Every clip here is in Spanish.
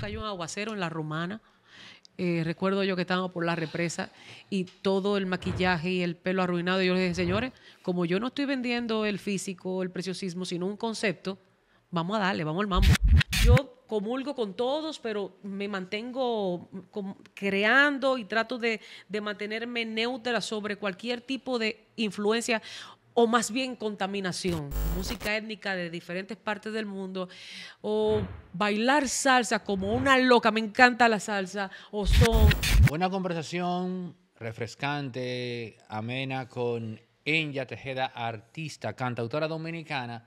cayó un aguacero en la romana. Eh, recuerdo yo que estábamos por la represa y todo el maquillaje y el pelo arruinado. Y yo les dije, señores, como yo no estoy vendiendo el físico, el preciosismo, sino un concepto, vamos a darle, vamos al mambo. Yo comulgo con todos, pero me mantengo creando y trato de, de mantenerme neutra sobre cualquier tipo de influencia o más bien contaminación, música étnica de diferentes partes del mundo, o bailar salsa como una loca, me encanta la salsa, o son... Buena conversación, refrescante, amena con Enya Tejeda, artista, cantautora dominicana.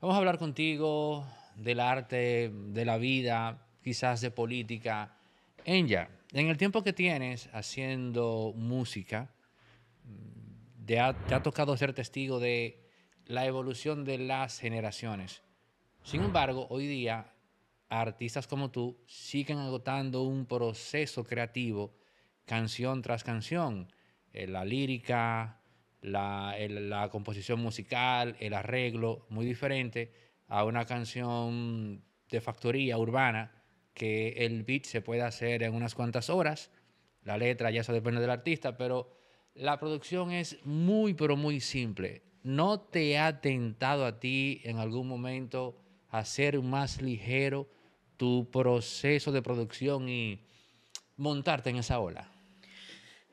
Vamos a hablar contigo del arte, de la vida, quizás de política. Enya, en el tiempo que tienes haciendo música, te ha, tocado ser testigo de la evolución de las generaciones. Sin embargo, hoy día artistas como tú siguen agotando un proceso creativo canción tras canción. Eh, la lírica, la, composición musical, el arreglo, muy diferente a una canción de factoría urbana que el beat se puede hacer en unas cuantas horas. La letra ya eso depende del artista, pero la producción es muy, pero muy simple. ¿No te ha tentado a ti en algún momento hacer más ligero tu proceso de producción y montarte en esa ola?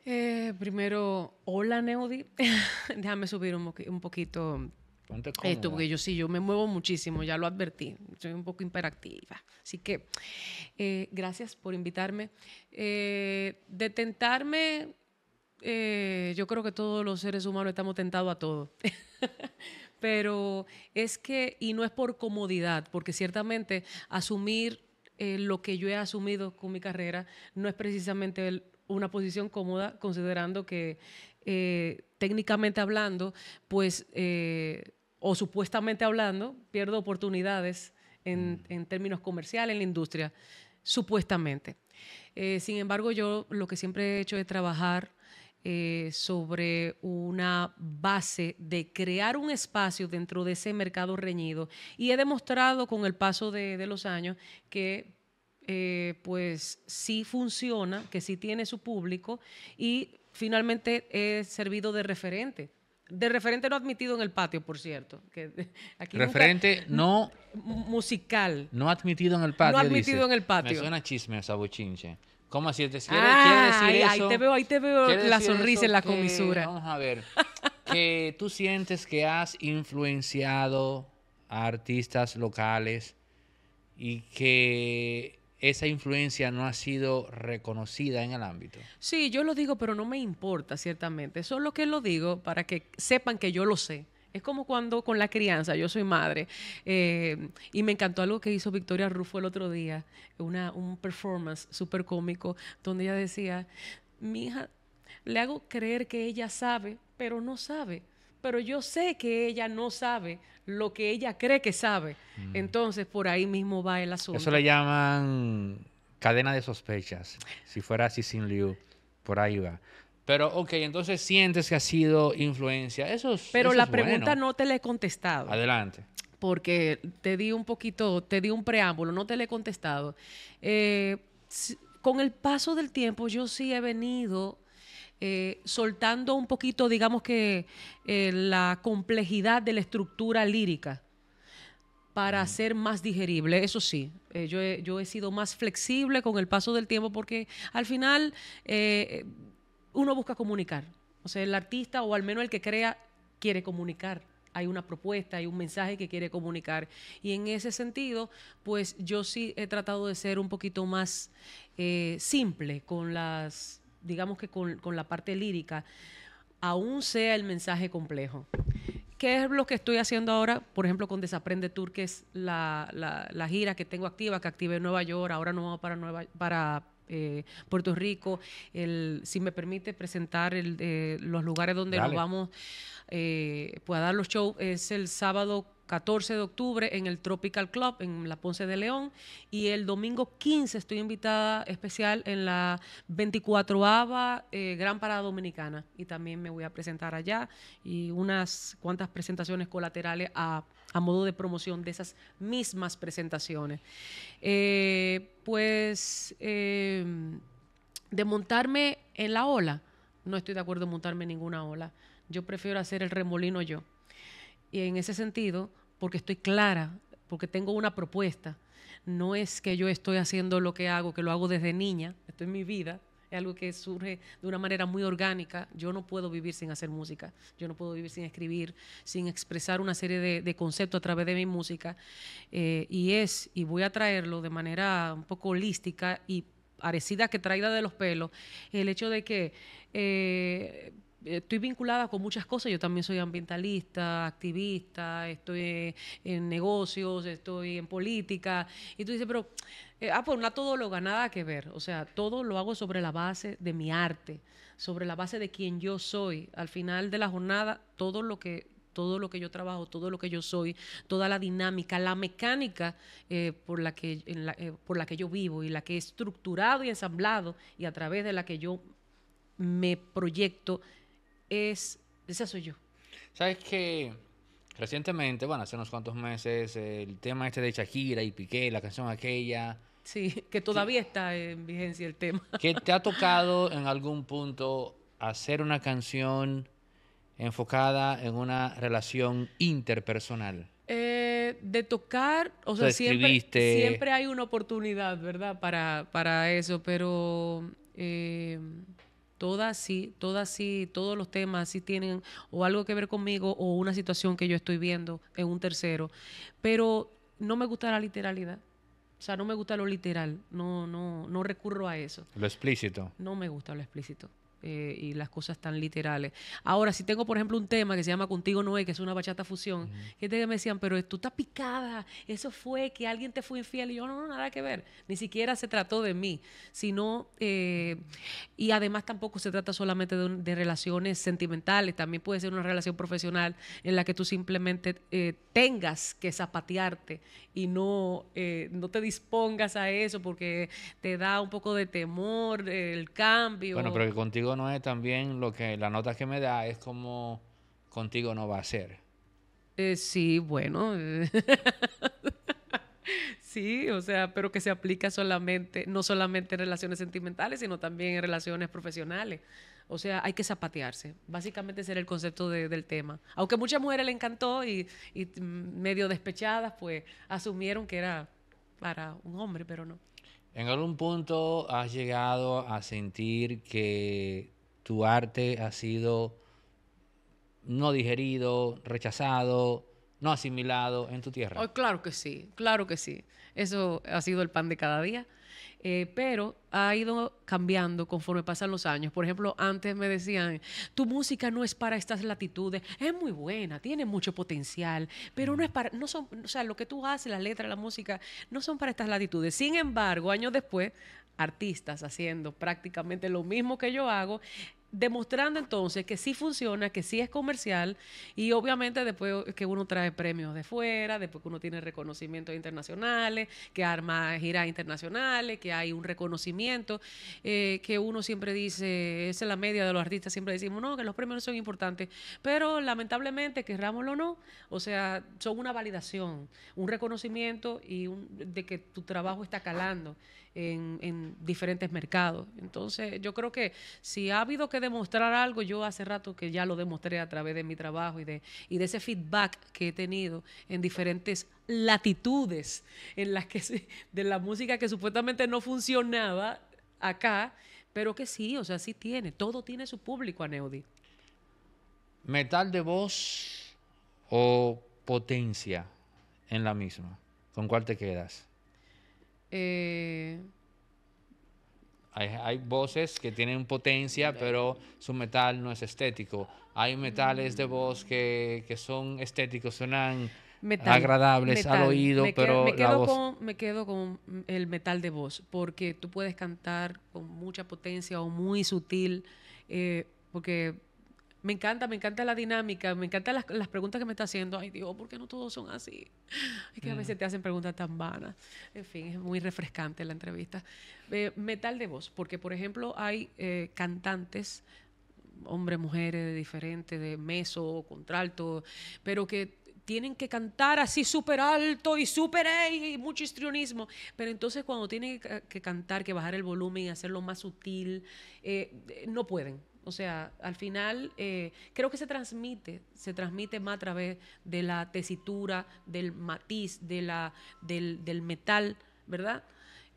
Eh, primero, hola Neudi. Déjame subir un, poquito esto, eh, porque yo sí, yo me muevo muchísimo, ya lo advertí, soy un poco imperactiva. Así que eh, gracias por invitarme. De tentarme... Eh, yo creo que todos los seres humanos estamos tentados a todo. Pero es que, y no es por comodidad, porque ciertamente asumir eh, lo que yo he asumido con mi carrera no es precisamente una posición cómoda, considerando que eh, técnicamente hablando, pues, o supuestamente hablando, pierdo oportunidades mm. en, términos comerciales en la industria, supuestamente. sin embargo, yo lo que siempre he hecho es trabajar eh, sobre una base de crear un espacio dentro de ese mercado reñido. Y he demostrado con el paso de, los años que eh, pues sí funciona, que sí tiene su público y finalmente he servido de referente. De referente no admitido en el patio, por cierto. Que referente no... Musical. No admitido en el patio. No admitido en el patio. Me suena chisme esa ¿Cómo así? ¿Quiere, decir eso? Ahí te veo, ahí te veo la sonrisa en la comisura. vamos a ver. que tú sientes que has influenciado a artistas locales y que esa influencia no ha sido reconocida en el ámbito. Sí, yo lo digo, pero no me importa, ciertamente. Solo que lo digo para que sepan que yo lo sé. Es como cuando con la crianza, yo soy madre, eh, y me encantó algo que hizo Victoria Rufo el otro día, una, un performance súper cómico, donde ella decía, mi hija, le hago creer que ella sabe, pero no sabe. Pero yo sé que ella no sabe lo que ella cree que sabe. Mm. Entonces, por ahí mismo va el asunto. Eso le llaman cadena de sospechas. Si fuera así sin Liu, por ahí va. Pero, ok, entonces sientes que ha sido influencia. Eso Pero la pregunta no te la he contestado. Adelante. Porque te di un poquito, te di un preámbulo, no te la he contestado. Eh, con el paso del tiempo, yo sí he venido eh, soltando un poquito, digamos que, eh, la complejidad de la estructura lírica para ser más digerible. Eso sí, yo, he, sido más flexible con el paso del tiempo porque al final uno busca comunicar. O sea, el artista o al menos el que crea quiere comunicar. Hay una propuesta, hay un mensaje que quiere comunicar. Y en ese sentido, pues yo sí he tratado de ser un poquito más eh, simple con las, digamos que con, la parte lírica, aún sea el mensaje complejo. ¿Qué es lo que estoy haciendo ahora? Por ejemplo, con Desaprende Tour, que es la, gira que tengo activa, que activé en Nueva York. Ahora no, vamos para, Nueva, para eh, Puerto Rico. El, si me permite presentar el, eh, los lugares donde nos vamos eh, pues a dar los shows, es el sábado 14 de octubre en el Tropical Club en la Ponce de León y el domingo 15 estoy invitada especial en la 24ava Gran Parada Dominicana y también me voy a presentar allá y unas cuantas presentaciones colaterales a a modo de promoción de esas mismas presentaciones. Eh, pues eh, de montarme en la ola, no estoy de acuerdo en montarme en ninguna ola. Yo prefiero hacer el remolino yo. Y en ese sentido, porque estoy clara, porque tengo una propuesta, no es que yo estoy haciendo lo que hago, que lo hago desde niña, esto es mi vida, es algo que surge de una manera muy orgánica. Yo no puedo vivir sin hacer música, yo no puedo vivir sin escribir, sin expresar una serie de, conceptos a través de mi música. Eh, y es, y voy a traerlo de manera un poco holística y parecida que traída de los pelos, el hecho de que... Eh, estoy vinculada con muchas cosas. Yo también soy ambientalista, activista, estoy en negocios, estoy en política. Y tú dices, pero, eh, ah, pues una todóloga, nada que ver. O sea, todo lo hago sobre la base de mi arte, sobre la base de quien yo soy. Al final de la jornada, todo lo que todo lo que yo trabajo, todo lo que yo soy, toda la dinámica, la mecánica eh, por, la que, eh, por la que yo vivo y la que he estructurado y ensamblado y a través de la que yo me proyecto es, esa soy yo. ¿Sabes que Recientemente, bueno, hace unos cuantos meses, el tema este de Shakira y Piqué, la canción aquella. Sí, que todavía está en vigencia el tema. ¿Qué te ha tocado en algún punto hacer una canción enfocada en una relación interpersonal? Eh, de tocar, o sea, siempre, siempre, hay una oportunidad, ¿verdad? Para, para eso, pero eh, todas sí, todas sí, todos los temas sí tienen o algo que ver conmigo o una situación que yo estoy viendo en un tercero, pero no me gusta la literalidad. O sea, no me gusta lo literal, no no no recurro a eso. Lo explícito. No me gusta lo explícito. Eh, y las cosas tan literales. Ahora, si tengo, por ejemplo, un tema que se llama Contigo Noé, que es una bachata fusión, que me decían, pero tú estás picada, eso fue que alguien te fue infiel, y yo, no, no, nada que ver, ni siquiera se trató de mí, sino, eh, y además tampoco se trata solamente de, relaciones sentimentales, también puede ser una relación profesional en la que tú simplemente eh, tengas que zapatearte y no, no te dispongas a eso porque te da un poco de temor, el cambio. Bueno, pero que contigo no es también lo que la nota que me da es como contigo no va a ser. Eh, sí, bueno. Eh, sí, o sea, pero que se aplica solamente, no solamente en relaciones sentimentales, sino también en relaciones profesionales. O sea, hay que zapatearse. Básicamente ese era el concepto del tema. Aunque a muchas mujeres le encantó y mm, medio despechadas, pues asumieron que era para un hombre, pero no. ¿En algún punto has llegado a sentir que tu arte ha sido no digerido, rechazado, no asimilado en tu tierra? Oh, claro que sí, claro que sí. Eso ha sido el pan de cada día. Eh, pero ha ido cambiando conforme pasan los años. Por ejemplo, antes me decían, tu música no es para estas latitudes, es muy buena, tiene mucho potencial, pero no es mm. para, no son, o sea, lo que tú haces, la letra, la música, no son para estas latitudes. Sin embargo, años después, artistas haciendo prácticamente lo mismo que yo hago, demostrando entonces que sí funciona, que sí es comercial y obviamente después que uno trae premios de fuera, después que uno tiene reconocimientos internacionales, que arma giras internacionales, que hay un reconocimiento, eh, que uno siempre dice, esa es la media de los artistas, siempre decimos, no, que los premios no son importantes, pero lamentablemente, querrámoslo o no, o sea, son una validación, un reconocimiento y un, de que tu trabajo está calando en, diferentes mercados. Entonces, yo creo que si ha habido que demostrar algo, yo hace rato que ya lo demostré a través de mi trabajo y de, de ese feedback que he tenido en diferentes latitudes en las que de la música que supuestamente no funcionaba acá, pero que sí, o sea, sí tiene, todo tiene su público, Aneudi. Metal de voz o potencia en la misma. ¿Con cuál te quedas? Eh, hay, voces que tienen potencia, pero su metal no es estético. Hay metales de voz que, son estéticos, suenan agradables al oído, pero me, quedo con, el metal de voz, porque tú puedes cantar con mucha potencia o muy sutil, eh, porque me encanta, me encanta la dinámica, me encantan las, las, preguntas que me está haciendo. Ay, Dios, ¿por qué no todos son así? Es que a veces mm. te hacen preguntas tan vanas. En fin, es muy refrescante la entrevista. metal de voz, porque por ejemplo hay eh, cantantes, hombres, mujeres, diferentes, de meso, contralto, pero que tienen que cantar así súper alto y súper y mucho histrionismo. Pero entonces cuando tienen que, cantar, que bajar el volumen y hacerlo más sutil, eh, no pueden o sea, al final eh, creo que se transmite, se transmite más a través de la tesitura, del matiz, del, metal, ¿verdad?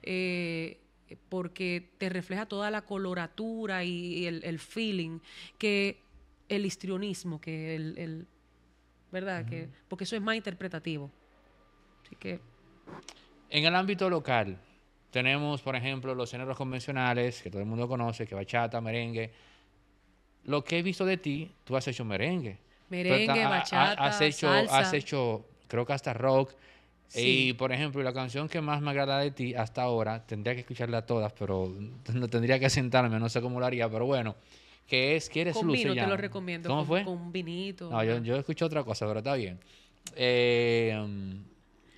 Eh, porque te refleja toda la coloratura y, el, feeling que el histrionismo, que el, ¿verdad? porque eso es más interpretativo. En el ámbito local, tenemos, por ejemplo, los géneros convencionales que todo el mundo conoce, que bachata, merengue lo que he visto de ti, tú has hecho merengue. Merengue, has, has hecho, Has hecho, creo que hasta rock. Y, por ejemplo, la canción que más me agrada de ti hasta ahora, tendría que escucharla todas, pero no tendría que sentarme, no sé cómo lo haría, pero bueno, que es ¿Quieres con luz? Vino, te lo recomiendo. ¿Cómo fue? Con vinito. No, yo, yo otra cosa, pero está bien. Eh,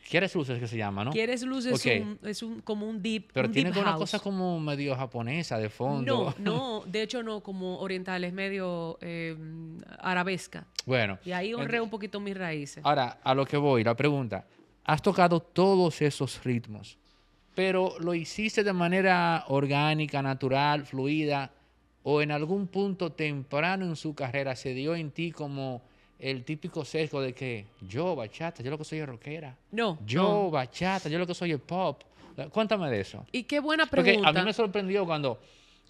¿Quieres luces que se llama, no? Quieres luces es, como un deep. Pero tiene una cosa como medio japonesa de fondo. No, no, de hecho no, como oriental, es medio em, arabesca. Bueno. Y ahí honré un poquito mis raíces. Ahora, a lo que voy, la pregunta. Has tocado todos esos ritmos, pero lo hiciste de manera orgánica, natural, fluida, o en algún punto temprano en su carrera se dio en ti como el típico sesgo de que yo bachata, yo lo que soy es rockera. No. Yo bachata, yo lo que soy es pop. Cuéntame de eso. Y qué buena pregunta. Porque a mí me sorprendió cuando,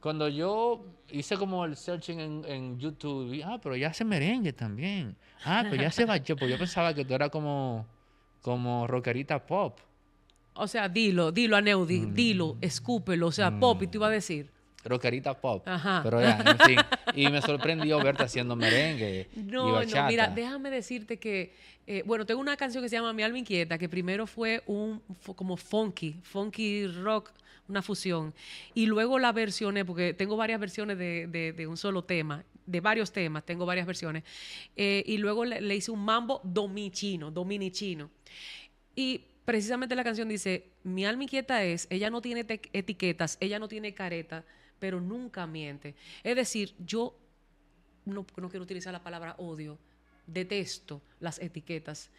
cuando yo hice como el searching en, YouTube. ah, pero ya hace merengue también. Ah, pero ya hace bachata. Pues yo pensaba que tú eras como, como rockerita pop. O sea, dilo, dilo, a Neudi, mm. dilo, escúpelo. O sea, pop, y tú ibas a decir rockerita pop. Ajá. Pero ya, en Y me sorprendió verte haciendo merengue. No, y no, mira, déjame decirte que, eh, bueno, tengo una canción que se llama Mi alma inquieta, que primero fue un como funky, funky rock, una fusión. Y luego la versioné, porque tengo varias versiones de, un solo tema de varios temas, tengo varias versiones, eh, y luego le, hice un mambo domichino, dominichino. Y precisamente la canción dice, mi alma inquieta es, ella no tiene etiquetas, ella no tiene careta, pero nunca miente. Es decir, yo no, quiero utilizar la palabra odio, detesto las etiquetas.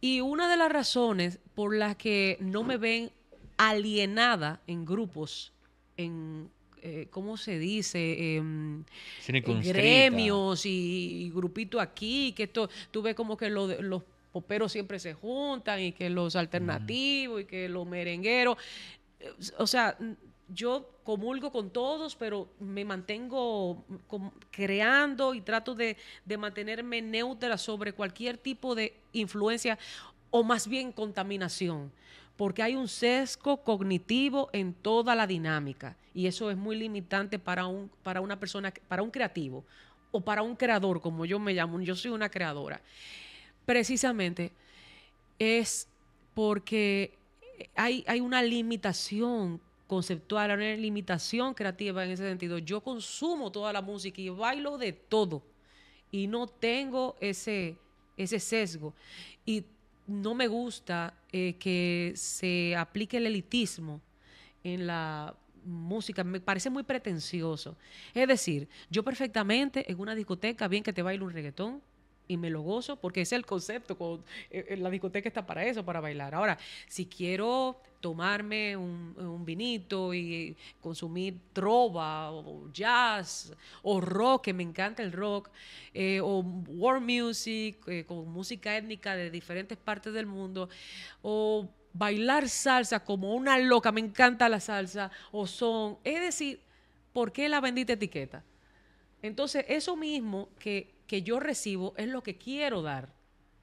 Y una de las razones por las que no me ven alienada en grupos, en eh, ¿cómo se dice? Em, en gremios y, grupitos grupito aquí, que esto, tú ves como que los poperos siempre se juntan y que los alternativos y que los merengueros, eh, o sea, yo comulgo con todos, pero me mantengo creando y trato de, mantenerme neutra sobre cualquier tipo de influencia o más bien contaminación, porque hay un sesgo cognitivo en toda la dinámica y eso es muy limitante para, un, para una persona, para un creativo o para un creador, como yo me llamo, yo soy una creadora. Precisamente es porque hay, hay una limitación conceptual, una limitación creativa en ese sentido. Yo consumo toda la música y bailo de todo y no tengo ese, ese sesgo. Y no me gusta eh, que se aplique el elitismo en la música, me parece muy pretencioso. Es decir, yo perfectamente en una discoteca, bien que te baile un reggaetón, y me lo gozo porque ese es el concepto. Eh, eh, la discoteca está para eso, para bailar. Ahora, si quiero tomarme un, vinito y consumir trova o jazz o rock, que me encanta el rock, eh, o world music, con música étnica de diferentes partes del mundo, o bailar salsa como una loca, me encanta la salsa, o son, es decir, ¿por qué la bendita etiqueta? Entonces, eso mismo que que yo recibo es lo que quiero dar.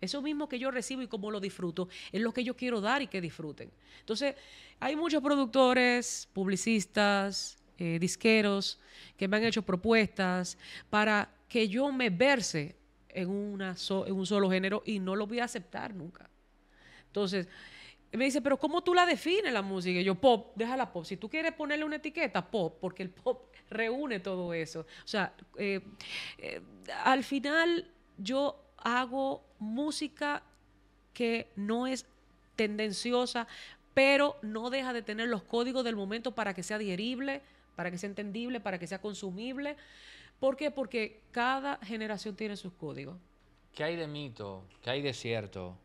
Eso mismo que yo recibo y como lo disfruto es lo que yo quiero dar y que disfruten. Entonces, hay muchos productores, publicistas, eh, disqueros que me han hecho propuestas para que yo me verse en, en un solo género y no lo voy a aceptar nunca. Entonces, y me dice, pero ¿cómo tú la defines la música? Y yo, pop, déjala pop. Si tú quieres ponerle una etiqueta, pop, porque el pop reúne todo eso. O sea, eh, eh, al final yo hago música que no es tendenciosa, pero no deja de tener los códigos del momento para que sea digerible, para que sea entendible, para que sea consumible. ¿Por qué? Porque cada generación tiene sus códigos. ¿Qué hay de mito? ¿Qué hay de cierto?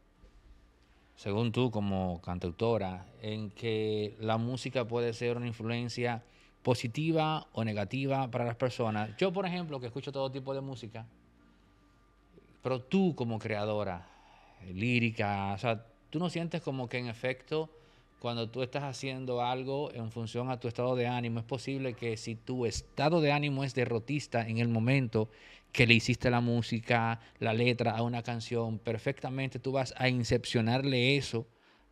según tú como cantautora, en que la música puede ser una influencia positiva o negativa para las personas. Yo, por ejemplo, que escucho todo tipo de música, pero tú como creadora eh, lírica, o sea, tú no sientes como que en efecto cuando tú estás haciendo algo en función a tu estado de ánimo, es posible que si tu estado de ánimo es derrotista en el momento que le hiciste la música, la letra a una canción, perfectamente tú vas a incepcionarle eso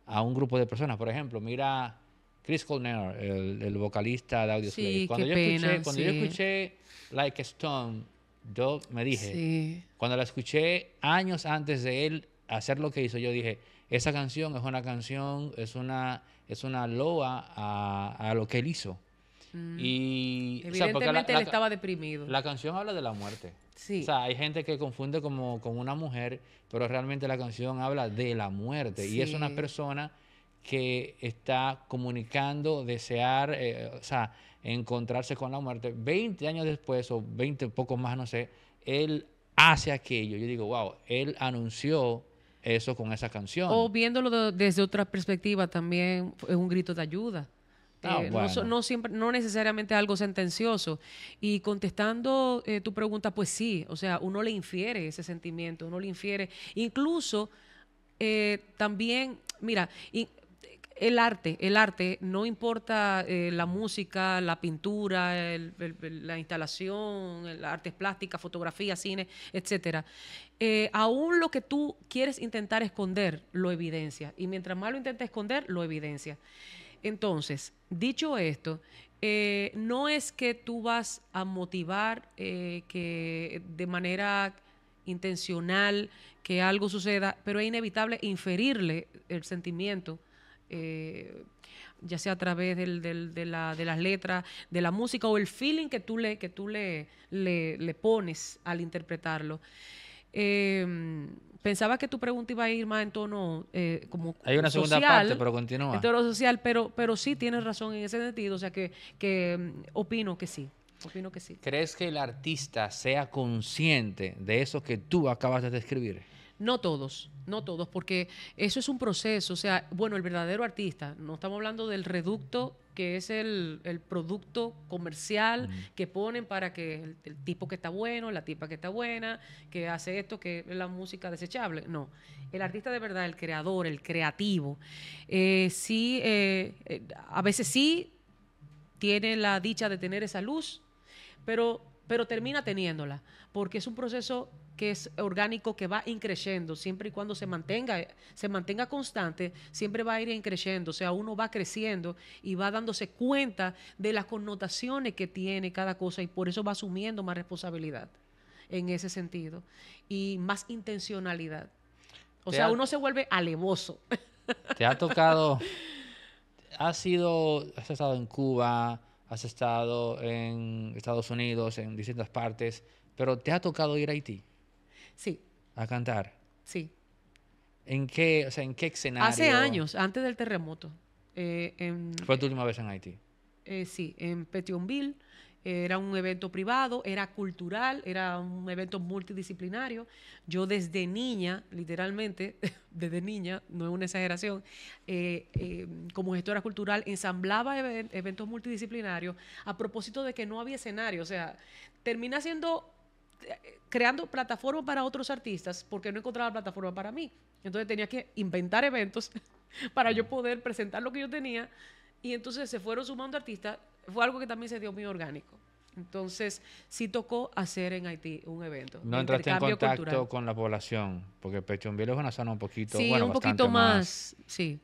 a un grupo de personas. Por ejemplo, mira Chris Colner, el, vocalista de Audio Sí, cuando, yo, escuché, cuando yo escuché Like a Stone, yo me dije, sí. cuando la escuché años antes de él hacer lo que hizo, yo dije, esa canción es una canción, es una, es una loa a, lo que él hizo. Mm. Y, Evidentemente él estaba deprimido. La canción habla de la muerte. Sí. O sea, hay gente que confunde como con una mujer, pero realmente la canción habla de la muerte. Y es una persona que está comunicando, desear, eh, o sea, encontrarse con la muerte. 20 años después, o 20 poco más, no sé, él hace aquello. Yo digo, wow, él anunció eso con esa canción. O viéndolo desde otra perspectiva también es un grito de ayuda. Ah, eh, no, siempre, no necesariamente algo sentencioso. Y contestando eh, tu pregunta, pues sí, o sea, uno le infiere ese sentimiento, uno le infiere, incluso eh, también, mira, el arte, el arte, no importa eh, la música, la pintura, la instalación, las artes plásticas, fotografía, cine, etcétera. Eh, aún lo que tú quieres intentar esconder, lo evidencia. Y mientras más lo intentes esconder, lo evidencia. Entonces, dicho esto, eh, no es que tú vas a motivar que de manera intencional que algo suceda, pero es inevitable inferirle el sentimiento eh, ya sea a través de, la, de, las letras, de la música o el feeling que tú le, que tú le, le, pones al interpretarlo. Em, pensaba que tu pregunta iba a ir más en tono eh, como Hay una segunda parte, pero continúa. En tono social, pero, pero sí tienes razón en ese sentido, o sea que, que mm, opino que sí. Opino que sí. ¿Crees que el artista sea consciente de eso que tú acabas de describir? No todos, no todos, porque eso es un proceso. O sea, bueno, el verdadero artista, no estamos hablando del reducto que es el, producto comercial que ponen para que el, tipo que está bueno, la tipa que está buena, que hace esto, que es la música desechable. No, el artista de verdad, el creador, el creativo, eh, sí, eh, eh, a veces sí tiene la dicha de tener esa luz, pero, pero termina teniéndola, porque es un proceso que es orgánico que va increciendo, siempre y cuando se mantenga, se mantenga constante, siempre va a ir increciendo, o sea, uno va creciendo y va dándose cuenta de las connotaciones que tiene cada cosa y por eso va asumiendo más responsabilidad en ese sentido y más intencionalidad. O sea, uno se vuelve alevoso. Te ha tocado, has sido, has estado en Cuba, has estado en Estados Unidos, en distintas partes, pero te ha tocado ir a Haití. Sí. ¿A cantar? Sí. ¿En qué, o sea, ¿en qué escenario? Hace años, antes del terremoto. Eh, en, ¿Fue tu última vez en Haití? Eh, sí, en Petionville. Era un evento privado, era cultural, era un evento multidisciplinario. Yo desde niña, literalmente, desde niña, no es una exageración, eh, como gestora cultural, ensamblaba eventos multidisciplinarios a propósito de que no había escenario. O sea, termina siendo creando plataformas para otros artistas porque no encontraba plataforma para mí. Entonces tenía que inventar eventos para yo poder presentar lo que yo tenía. Y entonces se fueron sumando artistas. Fue algo que también se dio muy orgánico. Entonces, sí tocó hacer en Haití un evento. No entraste en contacto con la población, porque Pechonville es una zona un poquito Sí, bueno, un poquito más, sí.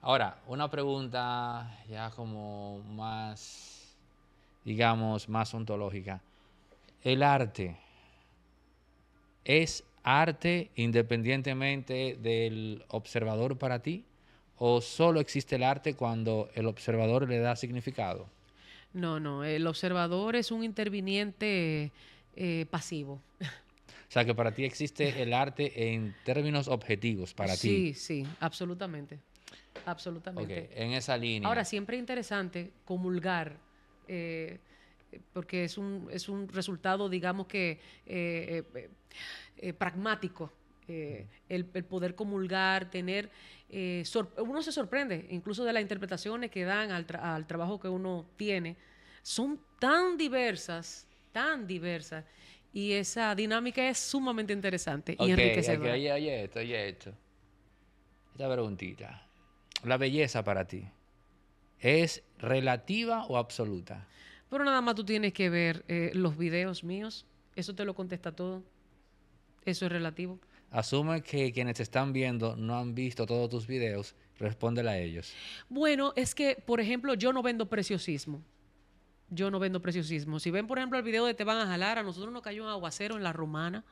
Ahora, una pregunta ya como más, digamos, más ontológica. El arte es arte independientemente del observador para ti? ¿O solo existe el arte cuando el observador le da significado? No, no, el observador es un interviniente eh, pasivo. O sea que para ti existe el arte en términos objetivos, para ti. Sí, sí, absolutamente. Absolutamente. Okay, en esa línea. Ahora, siempre es interesante comulgar. Eh, porque es un, resultado, digamos que, eh, eh, eh, pragmático. El, poder comulgar, tener... uno se sorprende incluso de las interpretaciones que dan al, trabajo que uno tiene. Son tan diversas, tan diversas, y esa dinámica es sumamente interesante y enriquecedora. Okay, esto, esto. Esta preguntita. La belleza para ti, ¿es relativa o absoluta? Pero nada más tú tienes que ver eh, los videos míos. Eso te lo contesta todo. Eso es relativo. Asume que quienes te están viendo no han visto todos tus videos. Responde a ellos. Bueno, es que, por ejemplo, yo no vendo preciosismo. Yo no vendo preciosismo. Si ven, por ejemplo, el video de Te van a jalar, a nosotros nos cayó un aguacero en la romana.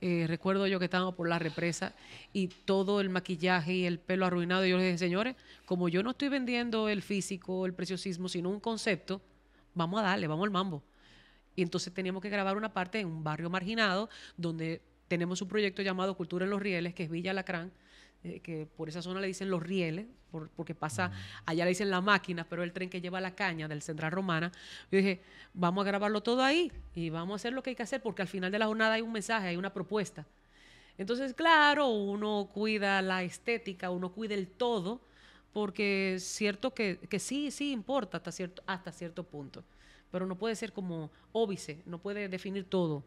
Eh, recuerdo yo que estábamos por la represa y todo el maquillaje y el pelo arruinado. Y yo les dije, señores, como yo no estoy vendiendo el físico, el preciosismo, sino un concepto, vamos a darle, vamos al mambo. Y entonces teníamos que grabar una parte en un barrio marginado donde tenemos un proyecto llamado Cultura en los Rieles, que es Villa Lacrán, eh, que por esa zona le dicen los rieles, porque pasa, allá le dicen la máquina, pero el tren que lleva la caña del Central Romana. Yo dije, vamos a grabarlo todo ahí y vamos a hacer lo que hay que hacer, porque al final de la jornada hay un mensaje, hay una propuesta. Entonces, claro, uno cuida la estética, uno cuida el todo, porque es cierto que, sí, sí importa hasta cierto, hasta cierto punto, pero no puede ser como óbice, no puede definir todo.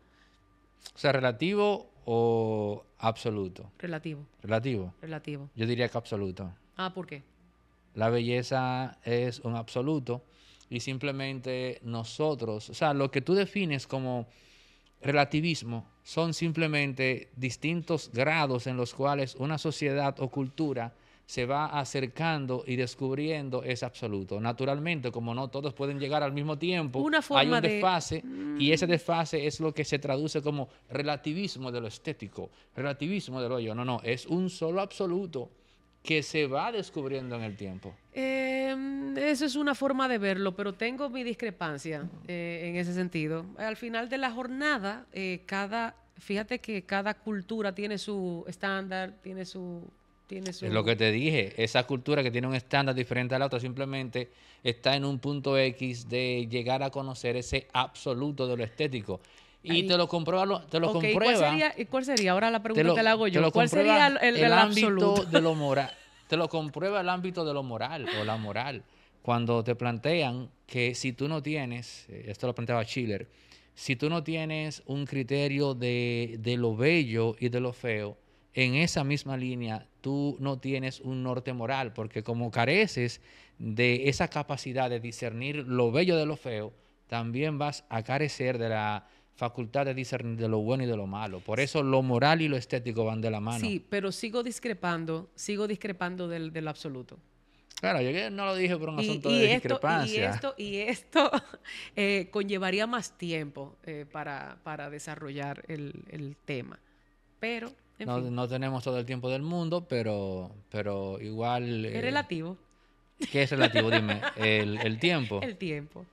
O sea, relativo o absoluto. Relativo. Relativo. Relativo. Yo diría que absoluto. Ah, ¿por qué? La belleza es un absoluto y simplemente nosotros, o sea, lo que tú defines como relativismo son simplemente distintos grados en los cuales una sociedad o cultura se va acercando y descubriendo ese absoluto. Naturalmente, como no todos pueden llegar al mismo tiempo, hay un desfase y ese mm. desfase es lo que se traduce como relativismo de lo estético, relativismo de lo yo. No, no, es un solo absoluto que se va descubriendo en el tiempo. Em, esa es una forma de verlo, pero tengo mi discrepancia eh, en ese sentido. Al final de la jornada, eh, cada, fíjate que cada cultura tiene su estándar, tiene su es lo que te dije, esa cultura que tiene un estándar diferente a la otra simplemente está en un punto X de llegar a conocer ese absoluto de lo estético. Y te lo comprueba, te lo comprueba. Eh, ¿cuál sería, Ahora la pregunta te, la hago yo. ¿Cuál sería el, ámbito de lo moral? Te lo comprueba el ámbito de lo moral o la moral. Cuando te plantean que si tú no tienes, eh, esto lo planteaba Schiller, si tú no tienes un criterio de lo bello y de lo feo, en esa misma línea tú no tienes un norte moral, porque como careces de esa capacidad de discernir lo bello de lo feo, también vas a carecer de la facultad de discernir de lo bueno y de lo malo. Por eso lo moral y lo estético van de la mano. Sí, pero sigo discrepando, sigo discrepando del, del absoluto. Claro, yo no lo dije por un asunto y de esto, discrepancia. Y esto, y esto eh, conllevaría más tiempo eh, para, desarrollar el, el tema. Pero no, tenemos todo el tiempo del mundo, pero, pero igual... Es eh, relativo. ¿Qué es relativo? Dime, el, tiempo. El tiempo.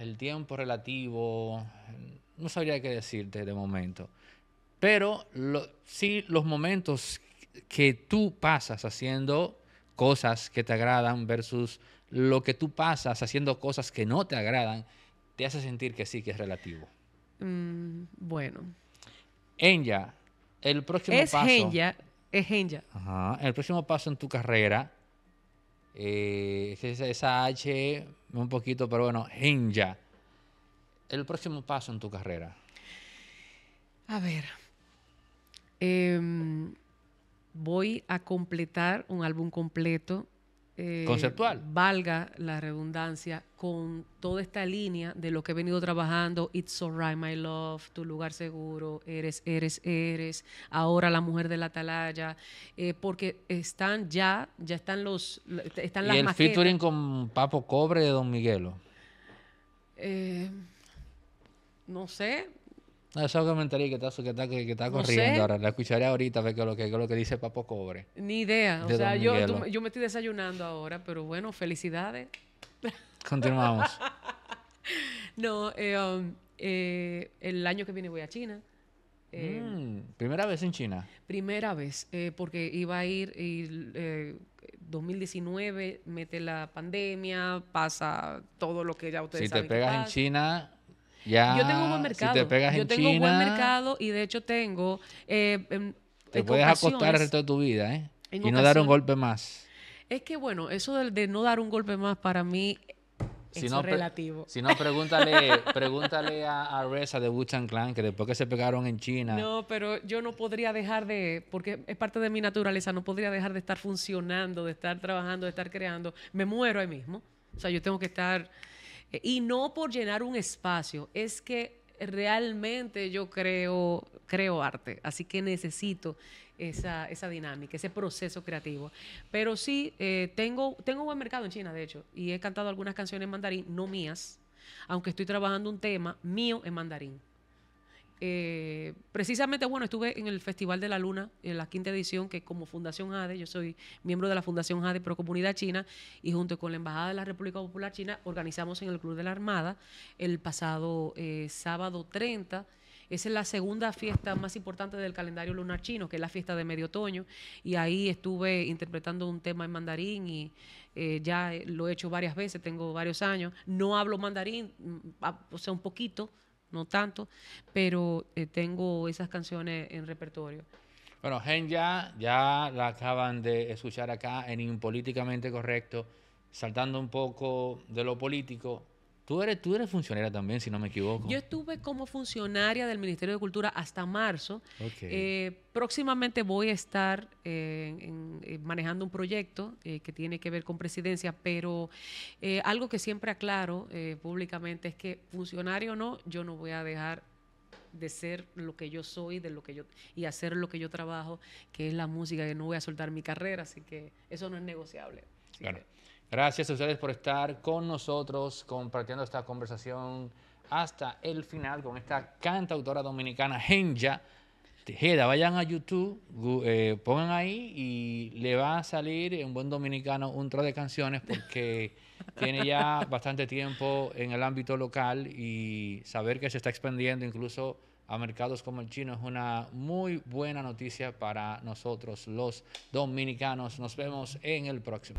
El tiempo relativo, no sabría qué decirte de momento. Pero sí los momentos que tú pasas haciendo cosas que te agradan versus lo que tú pasas haciendo cosas que no te agradan, te hace sentir que sí, que es relativo. Mm, bueno. Enya, el próximo es paso. es genya. Ajá. El próximo paso en tu carrera. Eh, esa, H, un poquito, pero bueno, genya. El próximo paso en tu carrera. A ver. Em, voy a completar un álbum completo eh, conceptual. Valga la redundancia con toda esta línea de lo que he venido trabajando, It's Alright My Love, Tu Lugar Seguro, Eres, Eres, Eres, Ahora la Mujer de la Atalaya, eh, porque están ya, ya están los, están ¿Y las el featuring con Papo Cobre de Don Miguelo? Eh, no sé, no, eso que me enteré que está, que está, corriendo ahora. La escucharé ahorita a ver qué es lo que, lo que dice Papo Cobre. Ni idea. O sea, yo, me estoy desayunando ahora, pero bueno, felicidades. Continuamos. no, eh, um, eh, el año que viene voy a China. Mm, ¿Primera vez en China? Primera vez, eh, porque iba a ir 2019, mete la pandemia, pasa todo lo que ya ustedes Si te pegas en China, yo tengo un buen mercado. yo tengo un buen mercado y de hecho tengo. Eh, em, te puedes acostar el resto de tu vida, ¿eh? Y no dar un golpe más. Es que bueno, eso de, no dar un golpe más para mí es relativo. Si no, pregúntale, pregúntale a, Reza de Wuchang Clan, que después que se pegaron en China. No, pero yo no podría dejar de, porque es parte de mi naturaleza, no podría dejar de estar funcionando, de estar trabajando, de estar creando. Me muero ahí mismo. O sea, yo tengo que estar y no por llenar un espacio, es que realmente yo creo, creo arte, así que necesito esa, dinámica, ese proceso creativo. Pero sí, eh, tengo, tengo buen mercado en China, de hecho, y he cantado algunas canciones en mandarín, no mías, aunque estoy trabajando un tema mío en mandarín. Eh, precisamente, bueno, estuve en el Festival de la Luna, en la quinta edición, que como Fundación ADE, yo soy miembro de la Fundación ADE Pro Comunidad China, y junto con la Embajada de la República Popular China organizamos en el Club de la Armada el pasado eh, sábado 30 esa es la segunda fiesta más importante del calendario lunar chino, que es la fiesta de medio otoño. Y ahí estuve interpretando un tema en mandarín y eh, ya lo he hecho varias veces, tengo varios años. No hablo mandarín, mm, ah, o sea, un poquito, no tanto, pero eh, tengo esas canciones en repertorio. Bueno, Gen ya, ya la acaban de escuchar acá en Impolíticamente Correcto, saltando un poco de lo político, Tú eres, tú eres funcionaria también, si no me equivoco. Yo estuve como funcionaria del Ministerio de Cultura hasta marzo. Eh, próximamente voy a estar eh, manejando un proyecto eh, que tiene que ver con presidencia, pero algo que siempre aclaro públicamente es que funcionario o no, yo no voy a dejar de ser lo que yo soy, de lo que yo y hacer lo que yo trabajo, que es la música, que no voy a soltar mi carrera, así que eso no es negociable. Claro. Gracias a ustedes por estar con nosotros compartiendo esta conversación hasta el final con esta cantautora dominicana Genja Tejeda. Vayan a YouTube, eh, pongan ahí y le va a salir en buen dominicano un tro de canciones porque tiene ya bastante tiempo en el ámbito local y saber que se está expandiendo incluso a mercados como el chino es una muy buena noticia para nosotros los dominicanos. Nos vemos en el próximo.